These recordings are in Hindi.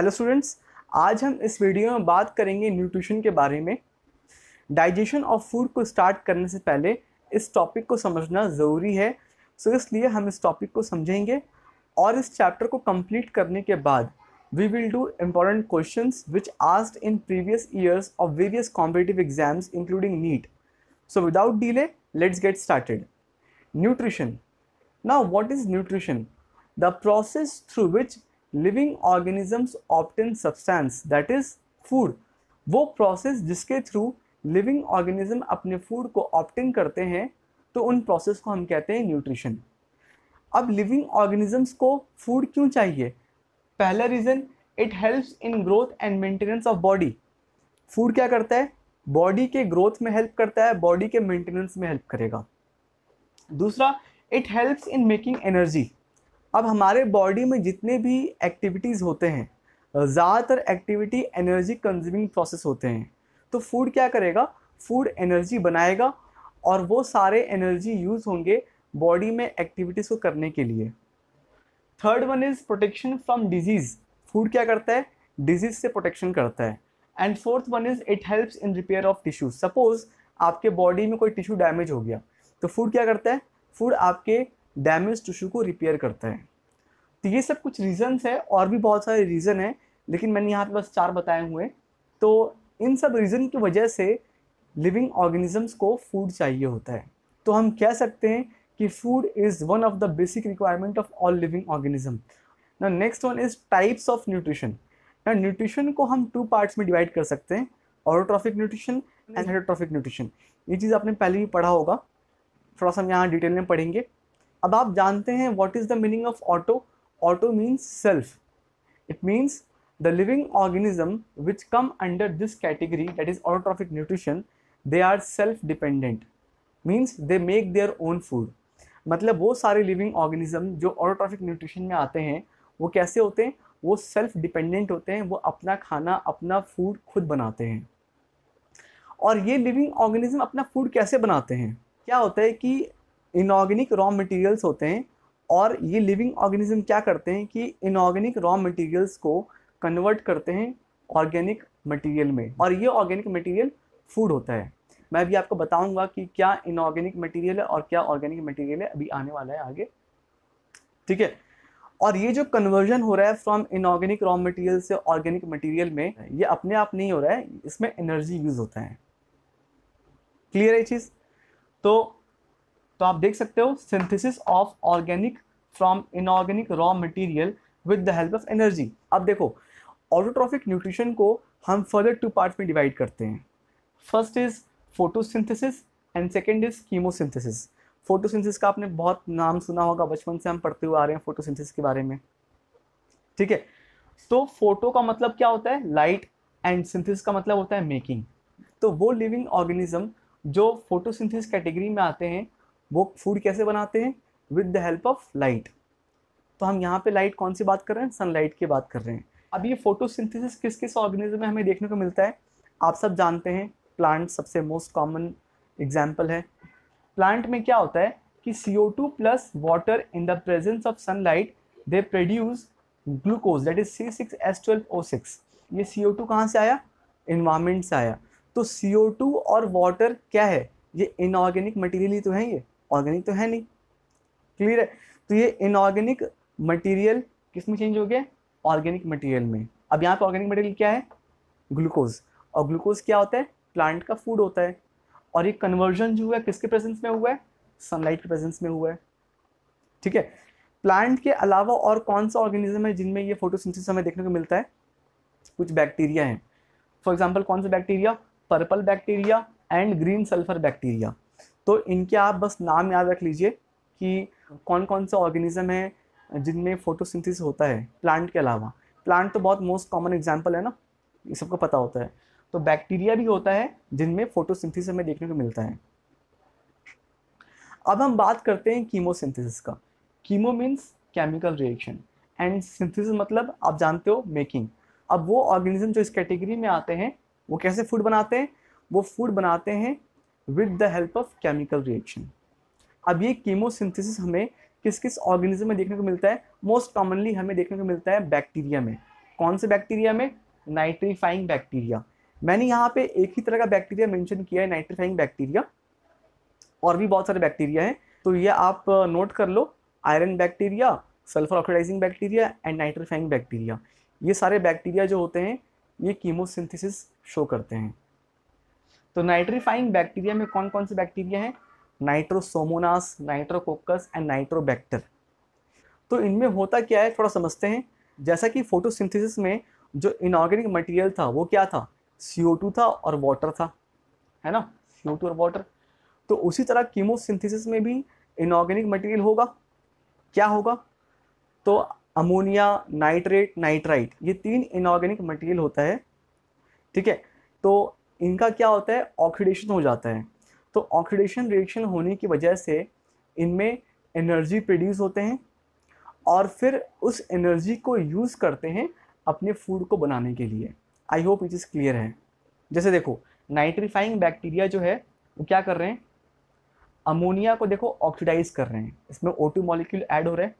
हेलो स्टूडेंट्स आज हम इस वीडियो में बात करेंगे न्यूट्रिशन के बारे में डाइजेशन ऑफ फूड को स्टार्ट करने से पहले इस टॉपिक को समझना ज़रूरी है सो so इसलिए हम इस टॉपिक को समझेंगे और इस चैप्टर को कंप्लीट करने के बाद we will do important question which asked in previous years of various competitive exams including NEET so without delay let's get started nutrition now what is nutrition the process through which living organisms obtain substance that is food वो प्रोसेस जिसके थ्रू लिविंग ऑर्गेनिज्म अपने फूड को ऑप्टेन करते हैं तो उन प्रोसेस को हम कहते हैं न्यूट्रिशन अब लिविंग ऑर्गेनिजम्स को फूड क्यों चाहिए पहला reason it helps in growth and maintenance of body food क्या करता है बॉडी के ग्रोथ में हेल्प करता है बॉडी के मेंटेनेंस में हेल्प करेगा दूसरा it helps in making energy अब हमारे बॉडी में जितने भी एक्टिविटीज़ होते हैं ज़्यादातर एक्टिविटी एनर्जी कंज्यूमिंग प्रोसेस होते हैं तो फूड क्या करेगा फूड एनर्जी बनाएगा और वो सारे एनर्जी यूज़ होंगे बॉडी में एक्टिविटीज़ को करने के लिए third one is protection from diseases food क्या करता है डिजीज़ से प्रोटेक्शन करता है and fourth one is it helps in repair of tissues suppose आपके बॉडी में कोई टिश्यू डैमेज हो गया तो फूड क्या करता है फूड आपके डैमेज टिश्यू को रिपेयर करता है तो ये सब कुछ रीज़न्स है और भी बहुत सारे रीज़न हैं लेकिन मैंने यहाँ पे बस चार बताए हुए तो इन सब रीज़न की वजह से लिविंग ऑर्गेनिजम्स को फूड चाहिए होता है तो हम कह सकते हैं कि food is one of the basic requirement of all living organism ना next one is types of nutrition ना न्यूट्रिशन को हम टू पार्ट्स में डिवाइड कर सकते हैं autotrophic nutrition and heterotrophic nutrition ये चीज़ आपने पहले भी पढ़ा होगा थोड़ा सा हम यहाँ डिटेल में पढ़ेंगे अब आप जानते हैं what is the meaning of auto auto means self it means the living organism which come under this category that is autotrophic nutrition they are self dependent means they make their own food मतलब वो सारे लिविंग ऑर्गेनिज्म जो ऑटोट्रॉफिक न्यूट्रिशन में आते हैं वो कैसे होते हैं वो सेल्फ डिपेंडेंट होते हैं वो अपना खाना अपना फूड खुद बनाते हैं और ये लिविंग ऑर्गेनिज्म अपना फूड कैसे बनाते हैं क्या होता है कि इनऑर्गेनिक रॉ मटेरियल्स होते हैं और ये लिविंग ऑर्गेनिज्म क्या करते हैं कि इनऑर्गेनिक रॉ मटेरियल्स को कन्वर्ट करते हैं ऑर्गेनिक मटेरियल में और ये ऑर्गेनिक मटेरियल फूड होता है मैं अभी आपको बताऊंगा कि क्या इनऑर्गेनिक मटेरियल है और क्या ऑर्गेनिक मटेरियल है अभी आने वाला है आगे ठीक है और ये जो कन्वर्जन हो रहा है फ्रॉम इनऑर्गेनिक रॉ मटेरियल से ऑर्गेनिक मटेरियल में ये अपने आप नहीं हो रहा है इसमें एनर्जी यूज होता है क्लियर है चीज़ तो तो आप देख सकते हो synthesis of organic from inorganic raw material with the help of energy अब देखो ऑटोट्रॉफिक न्यूट्रिशन को हम फर्दर टू पार्ट में डिवाइड करते हैं first is photosynthesis and second is chemosynthesis photosynthesis का आपने बहुत नाम सुना होगा बचपन से हम पढ़ते हुए आ रहे हैं फोटोसिंथेसिस के बारे में ठीक है तो फोटो का मतलब क्या होता है लाइट एंड सिंथेसिस का मतलब होता है मेकिंग तो वो लिविंग ऑर्गेनिज्म जो फोटोसिंथेसिस कैटेगरी में आते हैं वो फूड कैसे बनाते हैं with the help of light तो हम यहाँ पे लाइट कौन सी बात कर रहे हैं सनलाइट की बात कर रहे हैं अब ये फोटोसिंथेसिस किस किस ऑर्गेनिज्म में हमें देखने को मिलता है आप सब जानते हैं प्लांट सबसे मोस्ट कॉमन एग्जाम्पल है प्लांट में क्या होता है कि C O two plus water in the presence of sunlight they produce glucose that is C six S twelve O six ये सी ओ टू कहाँ से आया इन्वामेंट से आया तो सी ओ टू और वाटर क्या है ये इनऑर्गेनिक मटीरियल ही तो है ये ऑर्गेनिक तो है नहीं क्लियर है तो ये इनऑर्गेनिक मटेरियल किस में चेंज हो गया ऑर्गेनिक मटेरियल में अब यहाँ पर ऑर्गेनिक मटेरियल क्या है ग्लूकोज और ग्लूकोज क्या होता है प्लांट का फूड होता है और ये कन्वर्जन जो हुआ है किसके प्रेजेंस में हुआ है सनलाइट के प्रेजेंस में हुआ है ठीक है प्लांट के अलावा और कौन सा ऑर्गेनिज्म है जिनमें ये फोटोसिंथेसिस हमें देखने को मिलता है कुछ बैक्टीरिया हैं फॉर एग्जाम्पल कौन से bacteria purple bacteria and green sulphur bacteria तो इनके आप बस नाम याद रख लीजिए कि कौन कौन सा ऑर्गेनिज्म है जिनमें फोटोसिंथेसिस होता है प्लांट के अलावा प्लांट तो बहुत मोस्ट कॉमन एग्जाम्पल है ना ये सबको पता होता है तो बैक्टीरिया भी होता है जिनमें फोटोसिंथेसिस हमें देखने को मिलता है अब हम बात करते हैं कीमोसिंथेसिस का chemo means chemical reaction and synthesis मतलब आप जानते हो मेकिंग अब वो ऑर्गेनिज्म जो इस कैटेगरी में आते हैं वो कैसे फूड बनाते हैं वो फूड बनाते हैं with the help of chemical reaction अब ये कीमोसिंथेसिस हमें किस किस ऑर्गेनिज्म में देखने को मिलता है मोस्ट कॉमनली हमें देखने को मिलता है बैक्टीरिया में कौन से बैक्टीरिया में नाइट्रीफाइंग बैक्टीरिया मैंने यहाँ पे एक ही तरह का बैक्टीरिया मेंशन किया है नाइट्रीफाइंग बैक्टीरिया और भी बहुत सारे बैक्टीरिया हैं तो ये आप नोट कर लो iron bacteria sulphur oxidising bacteria and nitrifying bacteria ये सारे बैक्टीरिया जो होते हैं ये कीमोसिंथेसिस शो करते हैं तो नाइट्रीफाइंग बैक्टीरिया में कौन कौन से बैक्टीरिया हैं नाइट्रोसोमोनास नाइट्रोकोकस एंड नाइट्रोबैक्टर तो इनमें होता क्या है थोड़ा समझते हैं जैसा कि फोटोसिंथेसिस में जो इनऑर्गेनिक मटेरियल था वो क्या था CO2 था और वाटर था है ना CO2 और वाटर तो उसी तरह कीमोसिंथेसिस में भी इनऑर्गेनिक मटेरियल होगा क्या होगा तो अमोनिया नाइट्रेट नाइट्राइट ये तीन इनऑर्गेनिक मटेरियल होता है ठीक है तो इनका क्या होता है ऑक्सीडेशन हो जाता है तो ऑक्सीडेशन रिएक्शन होने की वजह से इनमें एनर्जी प्रोड्यूस होते हैं और फिर उस एनर्जी को यूज़ करते हैं अपने फूड को बनाने के लिए I hope it is clear है जैसे देखो नाइट्रीफाइंग बैक्टीरिया जो है वो क्या कर रहे हैं अमोनिया को देखो ऑक्सीडाइज कर रहे हैं इसमें ओ टू मॉलिक्यूल ऐड हो रहे हैं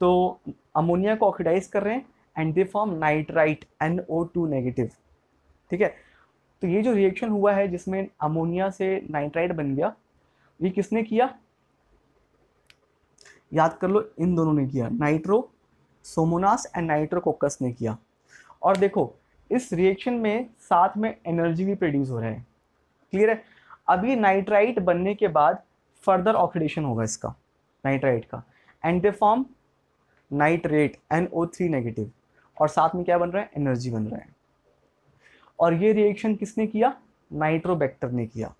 तो अमोनिया को ऑक्सीडाइज कर रहे हैं and they form nitrite N O two negative ठीक है तो ये जो रिएक्शन हुआ है जिसमें अमोनिया से नाइट्राइड बन गया ये किसने किया याद कर लो इन दोनों ने किया नाइट्रो सोमोनास एंड नाइट्रोकोकस ने किया और देखो इस रिएक्शन में साथ में एनर्जी भी प्रोड्यूस हो रहा है क्लियर है अभी नाइट्राइट बनने के बाद फर्दर ऑक्सीडेशन होगा इसका नाइट्राइट का and they form nitrate N O three negative और साथ में क्या बन रहा है एनर्जी बन रहा है और ये रिएक्शन किसने किया नाइट्रोबैक्टर ने किया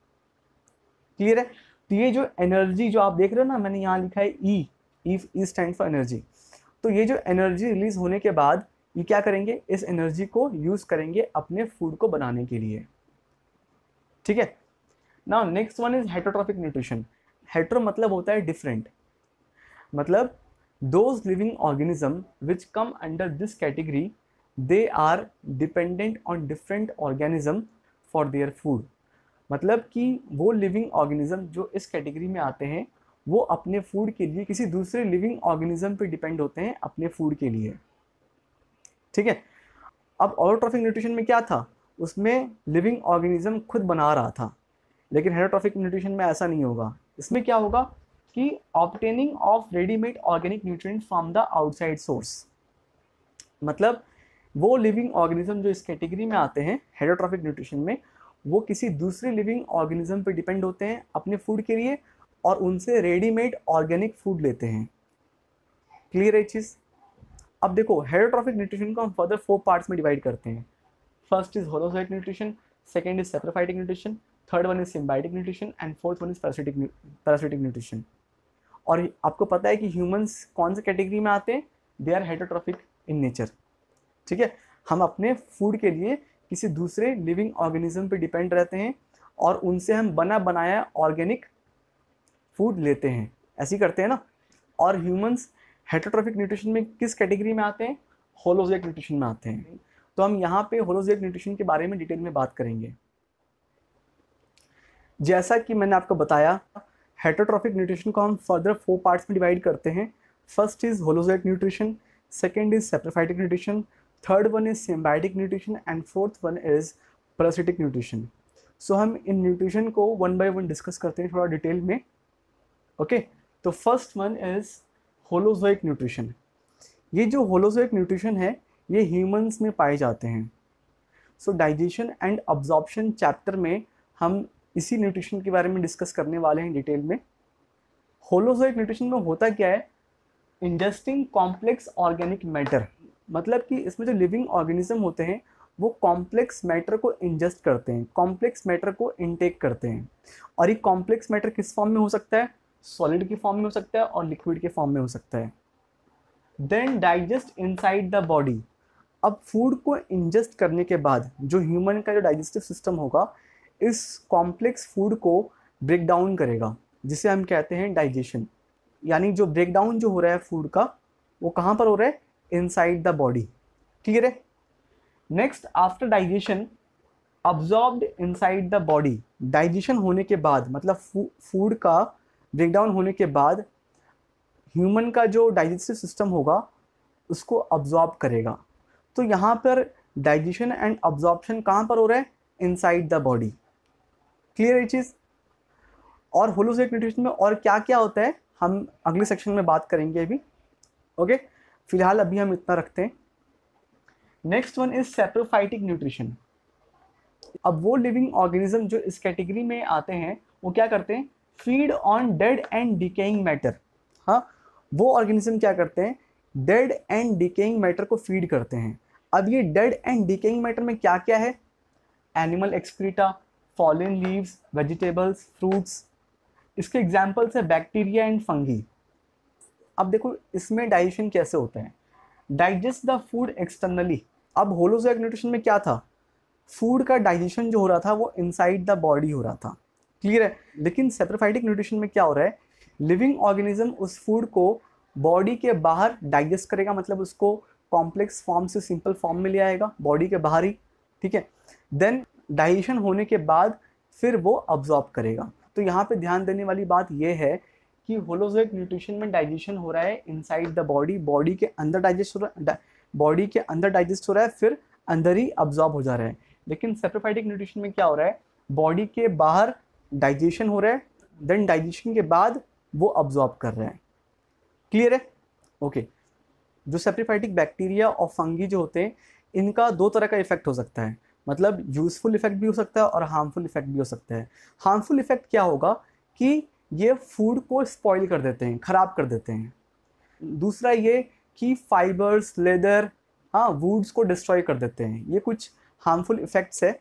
क्लियर है तो ये जो एनर्जी जो आप देख रहे हो ना मैंने यहाँ लिखा है E E stand for energy तो ये जो एनर्जी रिलीज होने के बाद ये क्या करेंगे इस एनर्जी को यूज़ करेंगे अपने फूड को बनाने के लिए ठीक है ना next one is heterotrophic nutrition hetero मतलब होता है डिफरेंट मतलब those living organism which come under this category they are dependent on different organism for their food मतलब कि वो लिविंग ऑर्गेनिज्म जो इस कैटेगरी में आते हैं वो अपने फूड के लिए किसी दूसरे लिविंग ऑर्गेनिज्म पे डिपेंड होते हैं अपने फूड के लिए ठीक है अब ऑलोट्रॉफिक न्यूट्रिशन में क्या था उसमें लिविंग ऑर्गेनिज्म खुद बना रहा था लेकिन हेडोट्रॉफिक न्यूट्रिशन में ऐसा नहीं होगा इसमें क्या होगा कि obtaining of readymade organic nutrients from the outside source मतलब वो लिविंग ऑर्गेनिज्म जो इस कैटेगरी में आते हैं हेडोट्रॉफिक न्यूट्रिशन में वो किसी दूसरे लिविंग ऑर्गेनिज्म पे डिपेंड होते हैं अपने फूड के लिए और उनसे रेडीमेड ऑर्गेनिक फूड लेते हैं क्लियर है चीज़ अब देखो हेडोट्रॉफिक न्यूट्रिशन को हम फर्दर फोर पार्ट्स में डिवाइड करते हैं first is holozoic nutrition second is saprophytic nutrition third one is symbiotic nutrition and fourth one is parasitic parasitic nutrition और आपको पता है कि ह्यूमंस कौन से कैटेगरी में आते हैं दे आर हेडोट्रॉफिक इन नेचर ठीक है हम अपने फूड के लिए किसी दूसरे लिविंग ऑर्गेनिज्म पे डिपेंड रहते हैं और उनसे हम बना बनाया ऑर्गेनिक फूड लेते हैं ऐसे ही करते हैं ना और ह्यूमंस हेटोट्रॉफिक न्यूट्रिशन में किस कैटेगरी में आते हैं होलोजेक न्यूट्रिशन में आते हैं तो हम यहाँ पे होलोजेक न्यूट्रिशन के बारे में डिटेल में बात करेंगे जैसा कि मैंने आपको बताया हेटोट्रॉफिक न्यूट्रिशन को हम फर्दर फोर पार्ट्स में डिवाइड करते हैं first is holozoic nutrition second is saprophytic nutrition third one is symbiotic nutrition and fourth one is parasitic nutrition so हम इन न्यूट्रिशन को वन बाय वन डिस्कस करते हैं थोड़ा डिटेल में ओके तो first one is holozoic nutrition ये जो होलोजोइक न्यूट्रिशन है ये ह्यूमंस में पाए जाते हैं so digestion and absorption chapter में हम इसी न्यूट्रिशन के बारे में डिस्कस करने वाले हैं डिटेल में होलोजोइक न्यूट्रिशन में होता क्या है इंजस्टिंग कॉम्प्लेक्स ऑर्गेनिक मैटर मतलब कि इसमें जो लिविंग ऑर्गेनिज्म होते हैं वो कॉम्प्लेक्स मैटर को इंजस्ट करते हैं कॉम्प्लेक्स मैटर को इनटेक करते हैं और ये कॉम्प्लेक्स मैटर किस फॉर्म में हो सकता है सॉलिड के फॉर्म में हो सकता है और लिक्विड के फॉर्म में हो सकता है then digest inside the body अब फूड को इंजस्ट करने के बाद जो ह्यूमन का जो डाइजेस्टिव सिस्टम होगा इस कॉम्प्लेक्स फूड को ब्रेक डाउन करेगा जिसे हम कहते हैं डाइजेशन यानी जो ब्रेक डाउन जो हो रहा है फूड का वो कहाँ पर हो रहा है साइड द बॉडी clear है next after digestion absorbed inside the body digestion होने के बाद मतलब फूड का ब्रेकडाउन होने के बाद ह्यूमन का जो डाइजेस्टिव सिस्टम होगा उसको अब्जॉर्ब करेगा तो यहाँ पर डाइजेशन एंड ऑब्जॉर्बशन कहाँ पर हो रहा है इनसाइड द बॉडी क्लियर ये चीज़ और होलोसेक न्यूट्रिशन में और क्या क्या होता है हम अगले सेक्शन में बात करेंगे अभी ओके okay? फिलहाल अभी हम इतना रखते हैं next one is saprophytic nutrition अब वो लिविंग ऑर्गेनिज्म जो इस कैटेगरी में आते हैं वो क्या करते हैं feed on dead and decaying matter हाँ वो ऑर्गेनिज्म क्या करते हैं डेड एंड डिकेइंग मैटर को फीड करते हैं अब ये डेड एंड डिकेइंग मैटर में क्या क्या है animal excreta fallen leaves vegetables fruits इसके एग्जाम्पल्स है बैक्टीरिया एंड फंगी अब देखो इसमें डाइजेशन कैसे होते हैं डाइजेस्ट द फूड एक्सटर्नली अब होलोजैक न्यूट्रिशन में क्या था फूड का डाइजेशन जो हो रहा था वो इनसाइड द बॉडी हो रहा था क्लियर है लेकिन सेप्रोफाइटिक न्यूट्रिशन में क्या हो रहा है लिविंग ऑर्गेनिज्म उस फूड को बॉडी के बाहर डाइजेस्ट करेगा मतलब उसको कॉम्प्लेक्स फॉर्म से सिंपल फॉर्म में ले आएगा बॉडी के बाहर ही ठीक है देन डाइजेशन होने के बाद फिर वो अब्जॉर्ब करेगा तो यहाँ पे ध्यान देने वाली बात यह है कि होलोजोइक न्यूट्रिशन में डाइजेशन हो रहा है इनसाइड द बॉडी बॉडी के अंदर डाइजेस्ट हो रहा है बॉडी के अंदर डाइजेस्ट हो रहा है फिर अंदर ही अब्जॉर्ब हो जा रहा है लेकिन सेप्रोफाइटिक न्यूट्रिशन में क्या हो रहा है बॉडी के बाहर डाइजेशन हो रहा है देन डाइजेशन के बाद वो अब्जॉर्ब कर रहे हैं क्लियर है ओके जो सेप्रोफाइटिक बैक्टीरिया और फंगी जो होते हैं इनका दो तरह का इफेक्ट हो सकता है मतलब यूज़फुल इफेक्ट भी हो सकता है और हार्मफुल इफेक्ट भी हो सकता है हार्मफुल इफेक्ट क्या होगा कि ये फूड को स्पॉइल कर देते हैं ख़राब कर देते हैं दूसरा ये कि फाइबर्स लेदर हाँ वूड्स को डिस्ट्रॉय कर देते हैं ये कुछ हार्मफुल इफ़ेक्ट्स है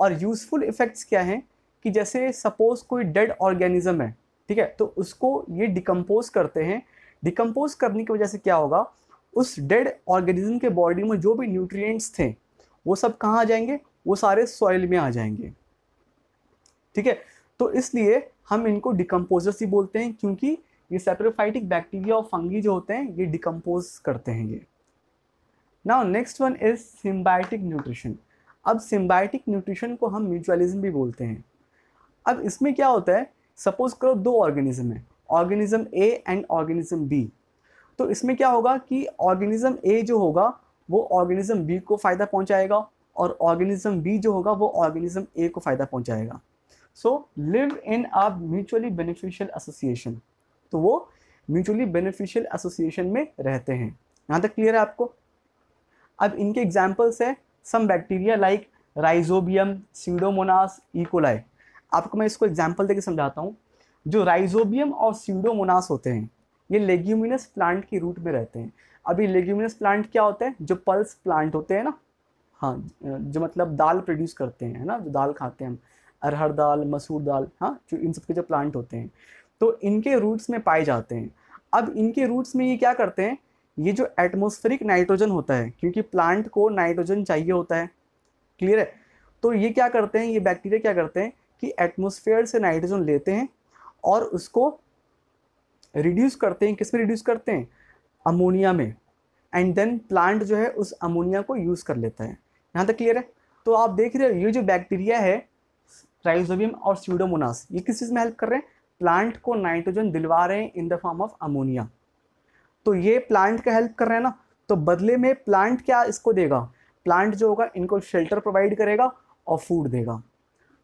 और यूज़फुल इफ़ेक्ट्स क्या हैं कि जैसे सपोज़ कोई डेड ऑर्गेनिज्म है ठीक है तो उसको ये डिकम्पोज करते हैं डिकम्पोज करने की वजह से क्या होगा उस डेड ऑर्गेनिज्म के बॉडी में जो भी न्यूट्रिएंट्स थे वो सब कहाँ आ जाएंगे वो सारे सॉइल में आ जाएंगे ठीक है तो इसलिए हम इनको डिकम्पोजर्स ही बोलते हैं क्योंकि ये सेप्रोफाइटिक बैक्टीरिया और फंगी जो होते हैं ये डिकम्पोज करते हैं ये now next one is symbiotic nutrition अब सिम्बायोटिक न्यूट्रिशन को हम म्यूचुअलिज्म भी बोलते हैं अब इसमें क्या होता है सपोज करो दो ऑर्गेनिज्म है organism A and organism B तो इसमें क्या होगा कि ऑर्गेनिज्म ए जो होगा वो ऑर्गेनिज्म बी को फ़ायदा पहुंचाएगा और ऑर्गेनिज्म बी जो होगा वो ऑर्गेनिज्म ए को फ़ायदा पहुंचाएगा so live in a mutually beneficial association तो वो म्यूचुअली बेनिफिशियल एसोसिएशन में रहते हैं यहाँ तक क्लियर है आपको अब इनके एग्जाम्पल्स है some bacteria like Rhizobium Pseudomonas E coli आपको मैं इसको एग्जाम्पल देकर समझाता हूँ जो राइजोबियम और सीडोमोनास होते हैं ये लेग्यूमिनस प्लांट की रूट में रहते हैं अब ये लेग्यूमिनस प्लांट क्या होते हैं जो पल्स प्लांट होते हैं ना हाँ जो मतलब दाल प्रोड्यूस करते हैं है ना जो दाल खाते हैं हम अरहर दाल मसूर दाल हाँ जो इन सब के जो प्लांट होते हैं तो इनके रूट्स में पाए जाते हैं अब इनके रूट्स में ये क्या करते हैं ये जो एटमोस्फेरिक नाइट्रोजन होता है क्योंकि प्लांट को नाइट्रोजन चाहिए होता है क्लियर है तो ये क्या करते हैं ये बैक्टीरिया क्या करते हैं कि एटमोसफेयर से नाइट्रोजन लेते हैं और उसको रिड्यूस करते हैं किस में रिड्यूस करते हैं अमोनिया में एंड देन प्लांट जो है उस अमोनिया को यूज़ कर लेता है यहाँ तक क्लियर है तो आप देख रहे हो ये जो बैक्टीरिया है राइजोबियम और स्यूडोमोनास ये किस चीज़ में हेल्प कर रहे हैं प्लांट को नाइट्रोजन दिलवा रहे हैं in the form of ammonia तो ये प्लांट का हेल्प कर रहे हैं ना तो बदले में प्लांट क्या इसको देगा प्लांट जो होगा इनको शेल्टर प्रोवाइड करेगा और फूड देगा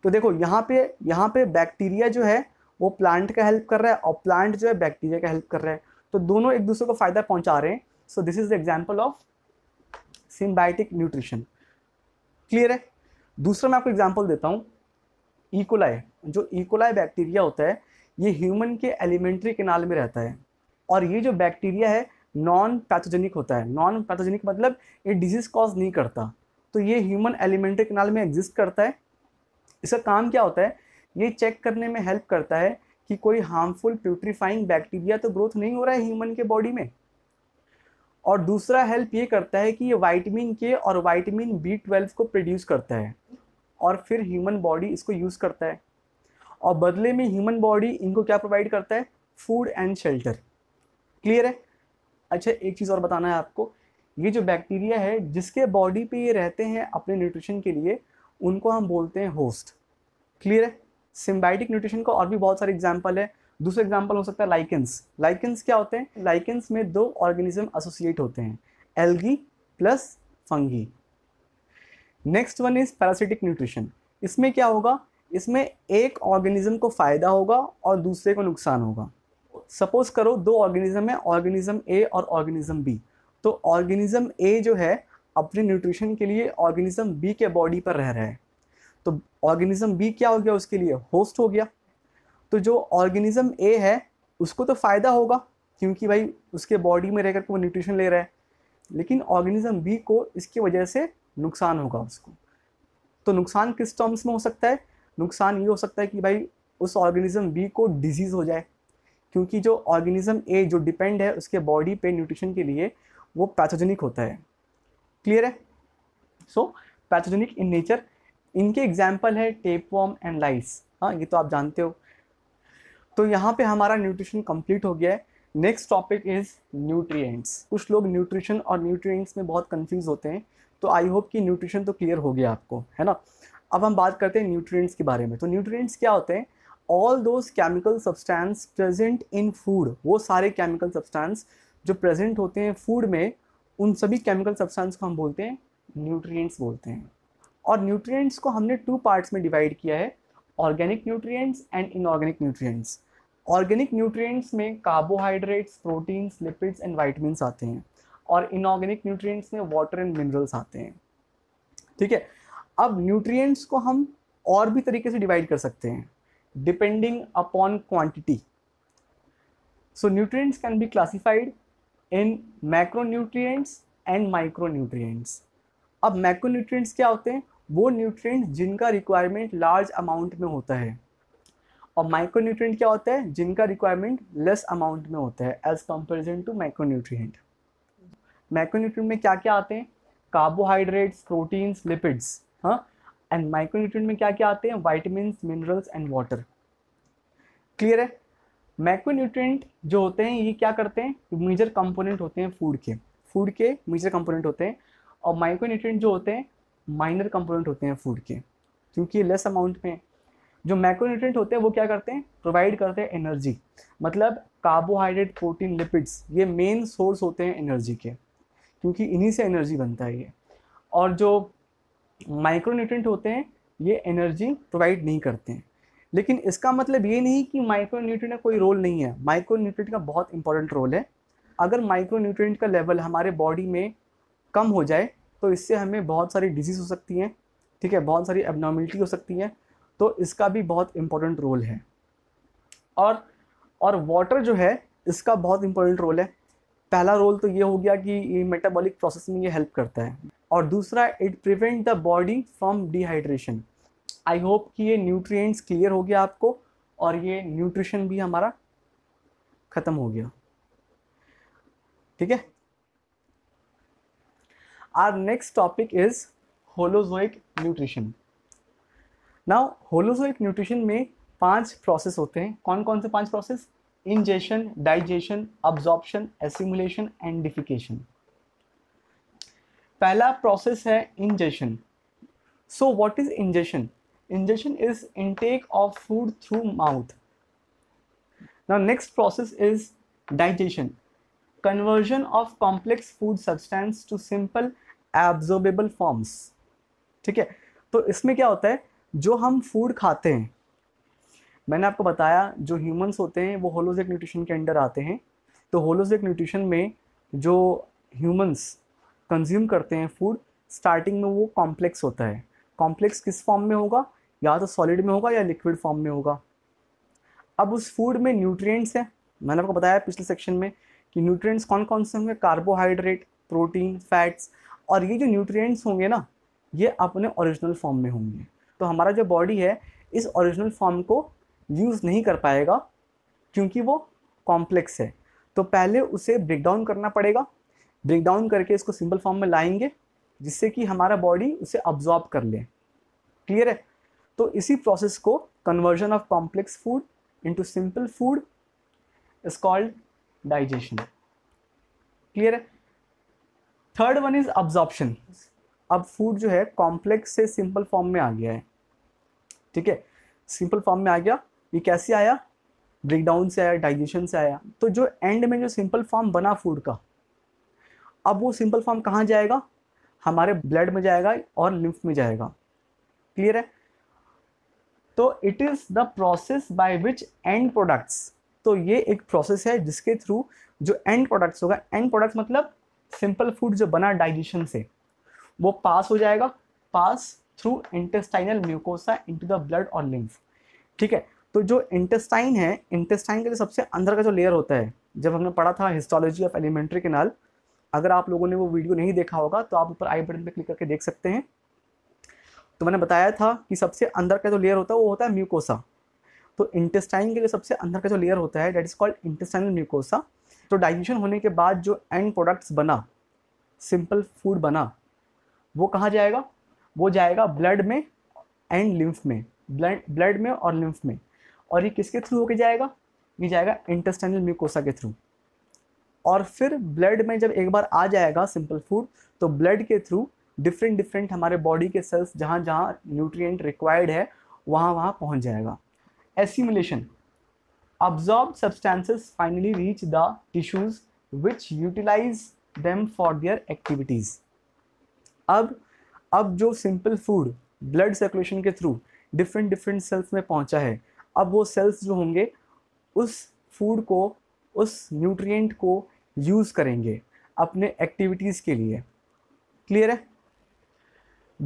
तो देखो यहाँ पे यहाँ पे बैक्टीरिया जो है वो प्लांट का हेल्प कर रहा है और प्लांट जो है बैक्टीरिया का हेल्प कर रहा है तो दोनों एक दूसरे को फ़ायदा पहुँचा रहे हैं so this is the example of symbiotic nutrition clear है दूसरा मैं आपको एग्जाम्पल देता हूँ ईकोलाई e. जो ईकोलाई e. बैक्टीरिया होता है ये ह्यूमन के एलिमेंट्री केनाल में रहता है और ये जो बैक्टीरिया है नॉन पैथोजेनिक होता है नॉन पैथोजेनिक मतलब ये डिजीज़ कॉज नहीं करता तो ये ह्यूमन एलिमेंट्री केनाल में एग्जिस्ट करता है इसका काम क्या होता है ये चेक करने में हेल्प करता है कि कोई हार्मफुल प्यूट्रीफाइंग बैक्टीरिया तो ग्रोथ नहीं हो रहा है ह्यूमन के बॉडी में और दूसरा हेल्प ये करता है कि ये वाइटमिन के और वाइटमिन बी ट्वेल्व को प्रोड्यूस करता है और फिर ह्यूमन बॉडी इसको यूज़ करता है और बदले में ह्यूमन बॉडी इनको क्या प्रोवाइड करता है फूड एंड शेल्टर क्लियर है अच्छा एक चीज़ और बताना है आपको ये जो बैक्टीरिया है जिसके बॉडी पे ये रहते हैं अपने न्यूट्रिशन के लिए उनको हम बोलते हैं होस्ट क्लियर है सिम्बाइटिक न्यूट्रिशन का और भी बहुत सारे एग्जाम्पल है दूसरा एग्जाम्पल हो सकता है लाइकेंस लाइकेंस क्या होते हैं लाइकेंस में दो ऑर्गेनिज्म एसोसिएट होते हैं algae plus fungi next one is parasitic nutrition इसमें क्या होगा इसमें एक ऑर्गेनिज्म को फ़ायदा होगा और दूसरे को नुकसान होगा सपोज़ करो दो ऑर्गेनिज्म है ऑर्गेनिज्म ए और ऑर्गेनिज्म बी तो ऑर्गेनिज्म ए जो है अपने न्यूट्रिशन के लिए ऑर्गेनिज्म बी के बॉडी पर रह रहा है तो ऑर्गेनिज्म बी क्या हो गया उसके लिए होस्ट हो गया तो जो ऑर्गेनिज्म ए है उसको तो फ़ायदा होगा क्योंकि भाई उसके बॉडी में रह के वो न्यूट्रिशन ले रहा है लेकिन ऑर्गेनिज्म बी को इसकी वजह से नुकसान होगा उसको तो नुकसान किस टर्म्स में हो सकता है नुकसान ये हो सकता है कि भाई उस ऑर्गेनिज्म बी को डिजीज़ हो जाए क्योंकि जो ऑर्गेनिज्म ए जो डिपेंड है उसके बॉडी पे न्यूट्रिशन के लिए वो पैथोजेनिक होता है क्लियर है सो पैथोजेनिक इन नेचर इनके एग्जाम्पल है टेपवॉम एंड लाइस हाँ ये तो आप जानते हो तो यहाँ पे हमारा न्यूट्रिशन कंप्लीट हो गया है नेक्स्ट टॉपिक इज़ न्यूट्रिएंट्स कुछ लोग न्यूट्रिशन और न्यूट्रिएंट्स में बहुत कंफ्यूज होते हैं तो आई होप कि न्यूट्रिशन तो क्लियर हो गया आपको है ना अब हम बात करते हैं न्यूट्रिएंट्स के बारे में तो न्यूट्रिएंट्स क्या होते हैं all those chemical substance present in food वो सारे केमिकल सब्सटेंस जो प्रेजेंट होते हैं फूड में उन सभी केमिकल सब्सटेंस को हम बोलते हैं न्यूट्रिएंट्स बोलते हैं और न्यूट्रिएंट्स को हमने टू पार्ट्स में डिवाइड किया है organic nutrients and inorganic nutrients organic nutrients में carbohydrates proteins lipids and vitamin आते हैं और इनऑर्गेनिक न्यूट्रिएंट्स में वाटर एंड मिनरल्स आते हैं ठीक है अब न्यूट्रिएंट्स को हम और भी तरीके से डिवाइड कर सकते हैं depending upon quantity so nutrients can be classified in macronutrients and micro micronutrients अब मैक्रोन्यूट्रिएंट्स क्या होते हैं वो न्यूट्रिएंट जिनका रिक्वायरमेंट लार्ज अमाउंट में होता है और माइक्रोन्यूट्रिएंट क्या होता है जिनका रिक्वायरमेंट लेस अमाउंट में होता है as comparison to micronutrient micronutrient में क्या क्या आते हैं कार्बोहाइड्रेट्स प्रोटीन्स लिपिड्स हाँ एंड माइक्रोन्यूट्रिएंट में क्या क्या आते हैं vitamin minerals and water clear है माइक्रोन्यूट्रिएंट जो होते हैं ये क्या करते हैं मेजर कंपोनेंट होते हैं फूड के फूड के मेजर कंपोनेंट होते हैं और माइक्रोन्यूट्रिएंट जो होते हैं माइनर कंपोनेंट होते हैं फूड के क्योंकि लेस अमाउंट में जो माइक्रोन्यूट्रिएंट होते हैं वो क्या करते हैं प्रोवाइड करते हैं एनर्जी मतलब कार्बोहाइड्रेट प्रोटीन लिपिड्स ये मेन सोर्स होते हैं एनर्जी के क्योंकि इन्हीं से एनर्जी बनता है ये और जो माइक्रोन्यूट्रेंट होते हैं ये एनर्जी प्रोवाइड नहीं करते हैं लेकिन इसका मतलब ये नहीं कि माइक्रोन्यूट्रेंट का कोई रोल नहीं है माइक्रोन्यूट्रेंट का बहुत इंपॉर्टेंट रोल है अगर माइक्रोन्यूट्रेंट का लेवल हमारे बॉडी में कम हो जाए तो इससे हमें बहुत सारी डिजीज़ हो सकती हैं ठीक है बहुत सारी एबनॉर्मिलिटी हो सकती है तो इसका भी बहुत इम्पोर्टेंट रोल है और और वाटर जो है इसका बहुत इम्पोर्टेंट रोल है पहला रोल तो ये हो गया कि मेटाबॉलिक प्रोसेस में ये हेल्प करता है और दूसरा it prevent the body from dehydration I hope कि ये न्यूट्रिएंट्स क्लियर हो गया आपको और ये न्यूट्रिशन भी हमारा ख़त्म हो गया ठीक है our next topic is holozoic nutrition now holozoic nutrition में पांच प्रोसेस होते हैं कौन कौन से पांच process ingestion digestion absorption assimilation and defecation पहला प्रोसेस है ingestion so what is ingestion ingestion is intake of food through mouth now next process is digestion conversion of complex food substance to simple absorbable forms ठीक है तो इसमें क्या होता है जो हम फूड खाते हैं मैंने आपको बताया जो ह्यूमंस होते हैं वो होलोजिक न्यूट्रिशन के अंडर आते हैं तो होलोजिक न्यूट्रिशन में जो ह्यूमन्स कंज्यूम करते हैं फूड स्टार्टिंग में वो कॉम्प्लेक्स होता है कॉम्प्लेक्स किस फॉर्म में होगा या तो सॉलिड में होगा या लिक्विड फॉर्म में होगा अब उस फूड में न्यूट्रिएंट्स हैं मैंने आपको बताया पिछले सेक्शन में कि न्यूट्रिएंट्स कौन कौन से होंगे कार्बोहाइड्रेट प्रोटीन फैट्स और ये जो न्यूट्रिएंट्स होंगे ना ये अपने ओरिजिनल फॉर्म में होंगे तो हमारा जो बॉडी है इस ओरिजिनल फॉर्म को यूज़ नहीं कर पाएगा क्योंकि वो कॉम्प्लेक्स है तो पहले उसे ब्रेक डाउन करना पड़ेगा ब्रेक डाउन करके इसको सिंपल फॉर्म में लाएंगे जिससे कि हमारा बॉडी उसे अब्जॉर्ब कर ले क्लियर है तो इसी प्रोसेस को conversion of complex food into simple food is called digestion clear है थर्ड वन इज अब्जॉर्प्शन अब फूड जो है कॉम्प्लेक्स से सिंपल फॉर्म में आ गया है ठीक है सिंपल फॉर्म में आ गया ये कैसे आया ब्रेकडाउन से आया डाइजेशन से आया तो जो एंड में जो सिंपल फॉर्म बना फूड का अब वो सिंपल फॉर्म कहाँ जाएगा हमारे ब्लड में जाएगा और लिम्फ में जाएगा क्लियर है तो it is the process by which end products तो ये एक प्रोसेस है जिसके थ्रू जो एंड प्रोडक्ट्स होगा एंड प्रोडक्ट्स मतलब सिंपल फूड जो बना डाइजेशन से वो पास हो जाएगा pass through intestinal mucosa into the blood और लिम्फ ठीक है तो जो इंटेस्टाइन है इंटेस्टाइन के जो सबसे अंदर का जो लेयर होता है जब हमने पढ़ा था हिस्टोलॉजी ऑफ एलिमेंट्री केनाल अगर आप लोगों ने वो वीडियो नहीं देखा होगा तो आप ऊपर आई बटन पर क्लिक करके देख सकते हैं तो मैंने बताया था कि सबसे अंदर का जो लेयर होता है वो होता है म्यूकोसा तो इंटेस्टाइन के लिए सबसे अंदर का जो लेयर होता है that is called intestinal mucosa तो डाइजेशन होने के बाद जो एंड प्रोडक्ट्स बना सिंपल फूड बना वो कहाँ जाएगा वो जाएगा ब्लड में एंड लिम्फ में ब्लड ब्लड में और लिम्फ में और ये किसके थ्रू होके जाएगा ये जाएगा इंटेस्टाइनल म्यूकोसा के थ्रू और फिर ब्लड में जब एक बार आ जाएगा सिंपल फूड तो ब्लड के थ्रू डिफरेंट डिफरेंट हमारे बॉडी के सेल्स जहाँ जहाँ न्यूट्रिएंट रिक्वायर्ड है वहाँ वहाँ पहुँच जाएगा assimilation absorb substances finally reach the tissues which utilize them for their activities अब अब जो सिंपल फूड ब्लड सर्कुलेशन के थ्रू डिफरेंट डिफरेंट सेल्स में पहुंचा है अब वो सेल्स जो होंगे उस फूड को उस न्यूट्रिएंट को यूज़ करेंगे अपने एक्टिविटीज़ के लिए क्लियर है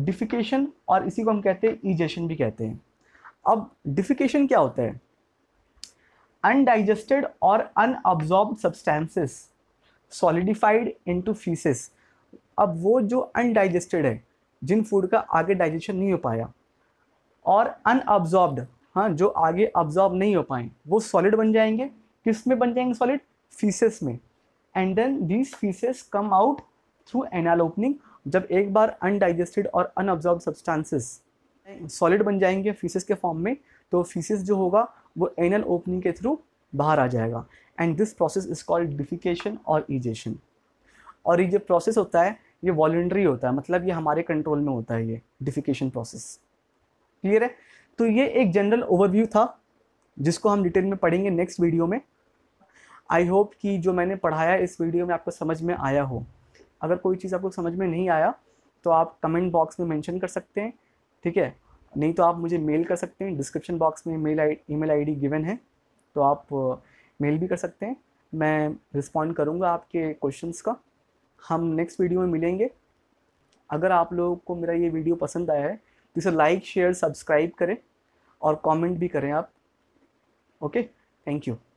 डिफिकेशन और इसी को हम कहते हैं ईजेशन भी कहते हैं अब डिफिकेशन क्या होता है अनडाइजेस्टेड और unabsorbed substances solidified into faeces अब वो जो अनडाइजेस्टेड है जिन फूड का आगे डाइजेशन नहीं हो पाया और अनऑब्जॉर्ब्ड हाँ जो आगे ऑब्जॉर्व नहीं हो पाए वो सॉलिड बन जाएंगे किस में बन जाएंगे सॉलिड फीसेस में and then these faeces come out through anal opening जब एक बार अनडाइजेस्टेड और अनऑब्जॉर्ब सब्सटेंसेस सॉलिड बन जाएंगे फीसेस के फॉर्म में तो फीसेस जो होगा वो एनल ओपनिंग के थ्रू बाहर आ जाएगा and this process is called defecation और इजेशन और ये जो प्रोसेस होता है ये वॉल्ट्री होता है मतलब ये हमारे कंट्रोल में होता है ये डिफिकेशन प्रोसेस क्लियर है तो ये एक जनरल ओवरव्यू था जिसको हम डिटेल में पढ़ेंगे नेक्स्ट वीडियो में आई होप कि जो मैंने पढ़ाया इस वीडियो में आपको समझ में आया हो अगर कोई चीज़ आपको समझ में नहीं आया तो आप कमेंट बॉक्स में मेंशन कर सकते हैं ठीक है नहीं तो आप मुझे मेल कर सकते हैं डिस्क्रिप्शन बॉक्स में मेल आई ईमेल गिवन है तो आप मेल uh, भी कर सकते हैं मैं रिस्पॉन्ड करूँगा आपके क्वेश्चंस का हम नेक्स्ट वीडियो में मिलेंगे अगर आप लोगों को मेरा ये वीडियो पसंद आया है इसे लाइक शेयर सब्सक्राइब करें और कमेंट भी करें आप ओके थैंक यू